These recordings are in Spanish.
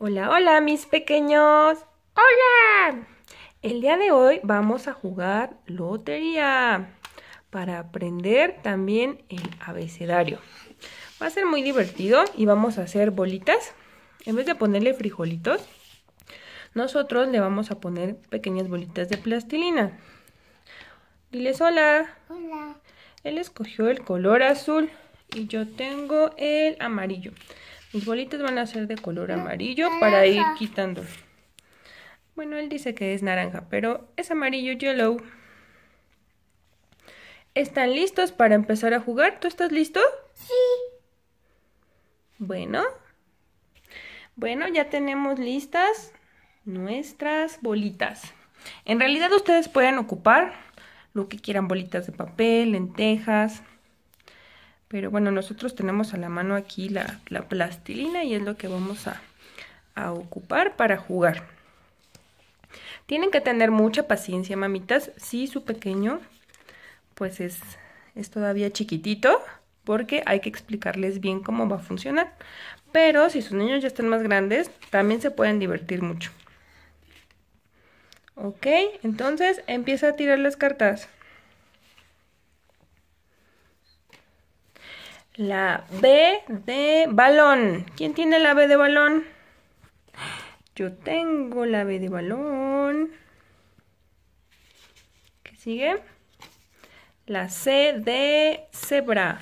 Hola, hola mis pequeños. Hola. El día de hoy vamos a jugar lotería para aprender también el abecedario. Va a ser muy divertido y vamos a hacer bolitas. En vez de ponerle frijolitos, nosotros le vamos a poner pequeñas bolitas de plastilina. Diles hola. Hola. Él escogió el color azul y yo tengo el amarillo. Mis bolitas van a ser de color mm, amarillo para ir quitando. Bueno, él dice que es naranja, pero es amarillo yellow. ¿Están listos para empezar a jugar? ¿Tú estás listo? Sí. Bueno. Bueno, ya tenemos listas nuestras bolitas. En realidad ustedes pueden ocupar lo que quieran, bolitas de papel, lentejas, pero bueno, nosotros tenemos a la mano aquí la, plastilina y es lo que vamos a, ocupar para jugar. Tienen que tener mucha paciencia, mamitas, si su pequeño pues es, es todavía chiquitito, porque hay que explicarles bien cómo va a funcionar. Pero si sus niños ya están más grandes, también se pueden divertir mucho. Ok, entonces empieza a tirar las cartas. La B de balón. ¿Quién tiene la B de balón? Yo tengo la B de balón. ¿Qué sigue? La C de cebra.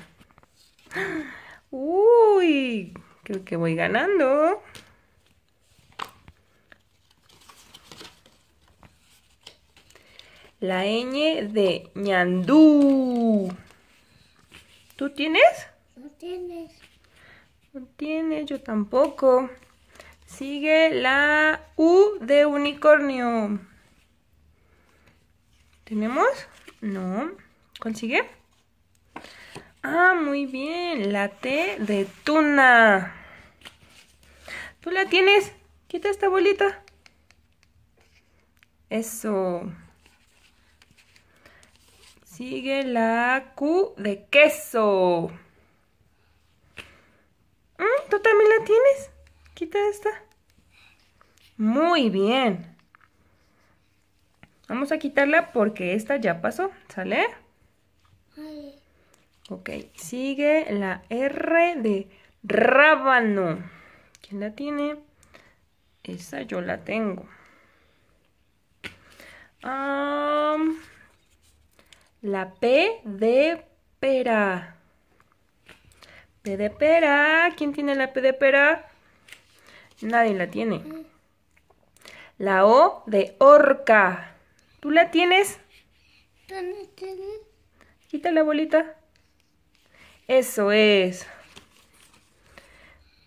Uy, creo que voy ganando. La ñ de ñandú. ¿Tú tienes? tienes. No tiene yo tampoco. Sigue la U de unicornio. ¿Tenemos? No. ¿Consigue? Ah, muy bien. La T de tuna. ¿Tú la tienes? Quita esta bolita. Eso. Sigue la Q de queso. Quita esta. Muy bien. Vamos a quitarla porque esta ya pasó, ¿sale? Ok, sigue la R de rábano. ¿Quién la tiene? Esa yo la tengo. la P de pera. P de pera. ¿Quién tiene la P de pera? Nadie la tiene. La O de orca. ¿Tú la tienes? Quita la bolita. Eso es.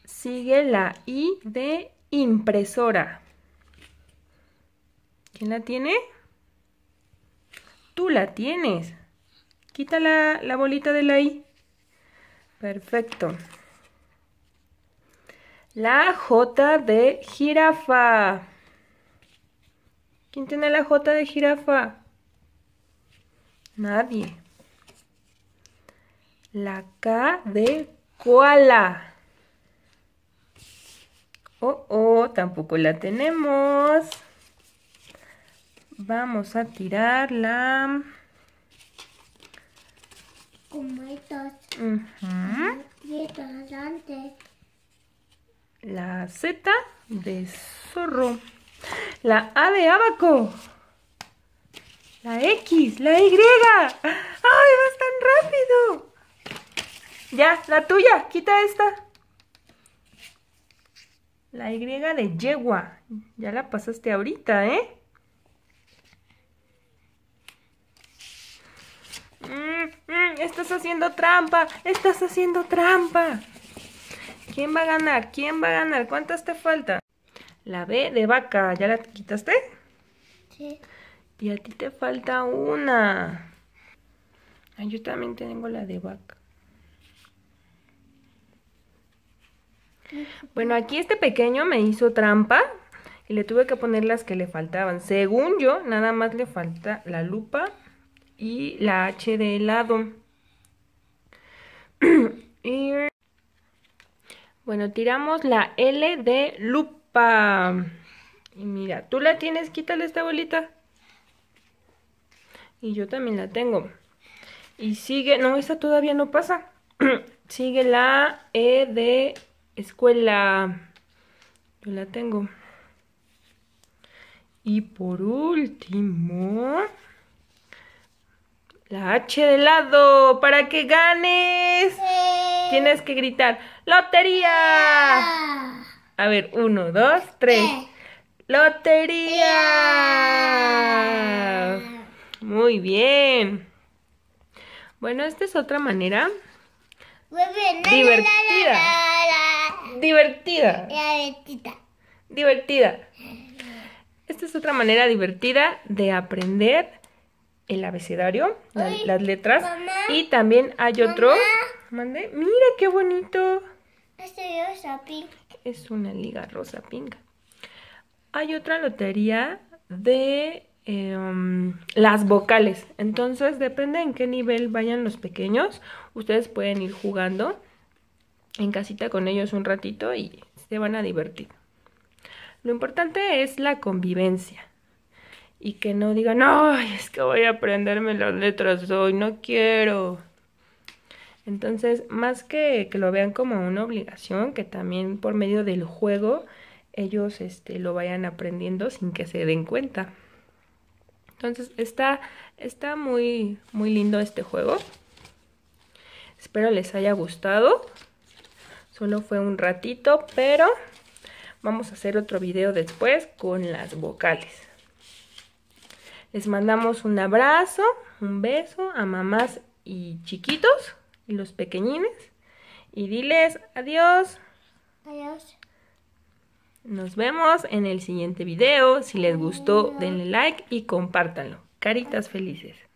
Sigue la I de impresora. ¿Quién la tiene? Tú la tienes. Quita la, la bolita de la I. Perfecto. La J de jirafa. ¿Quién tiene la J de jirafa? Nadie. La K de koala. Oh, oh, tampoco la tenemos. Vamos a tirarla. Como estos. La Z de zorro. La A de abaco. La X, la Y. ¡Ay, vas tan rápido! Ya, la tuya, quita esta. La Y de yegua. Ya la pasaste ahorita, ¿eh? Mm, mm, estás haciendo trampa, estás haciendo trampa. ¿Quién va a ganar? ¿Quién va a ganar? ¿Cuántas te faltan? La B de vaca. ¿Ya la quitaste? Sí. Y a ti te falta una. yo también tengo la de vaca. Bueno, aquí este pequeño me hizo trampa y le tuve que poner las que le faltaban. Según yo, nada más le falta la lupa y la H de helado. Bueno, tiramos la L de lupa. Y mira, tú la tienes, quítale esta bolita. Y yo también la tengo. Y sigue, no, esta todavía no pasa. sigue la E de escuela. Yo la tengo. Y por último, la H de lado, para que ganes. Tienes que gritar, ¡Lotería! A ver, uno, dos, tres. ¡Lotería! Muy bien. Bueno, esta es otra manera divertida. Divertida. Divertida. Esta es otra manera divertida de aprender el abecedario, las letras. y también hay otro... Mandé. Mira qué bonito. Este es una liga rosa pinga. Hay otra lotería de eh, um, las vocales. Entonces, depende en qué nivel vayan los pequeños. Ustedes pueden ir jugando en casita con ellos un ratito y se van a divertir. Lo importante es la convivencia. Y que no digan, no, es que voy a aprenderme las letras hoy, no quiero. Entonces, más que, que lo vean como una obligación, que también por medio del juego ellos este, lo vayan aprendiendo sin que se den cuenta. Entonces, está, muy, muy lindo este juego. Espero les haya gustado. Solo fue un ratito, pero vamos a hacer otro video después con las vocales. Les mandamos un abrazo, un beso a mamás y chiquitos los pequeñines. Y diles adiós. Adiós. Nos vemos en el siguiente video. Si les gustó, denle like y compártanlo. Caritas felices.